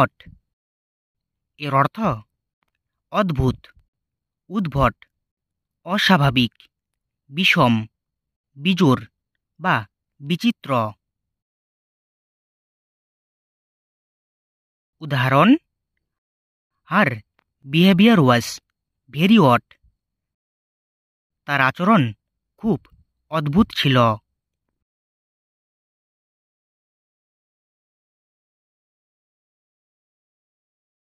অট এর অর্থ অদ্ভুত উদ্ভট অস্বাভাবিক বিষম বিজোর বা বিচিত্র উদাহরণ আর বিহেভিয়ার ওয়াজ ভেরি অট তার আচরণ খুব অদ্ভুত ছিল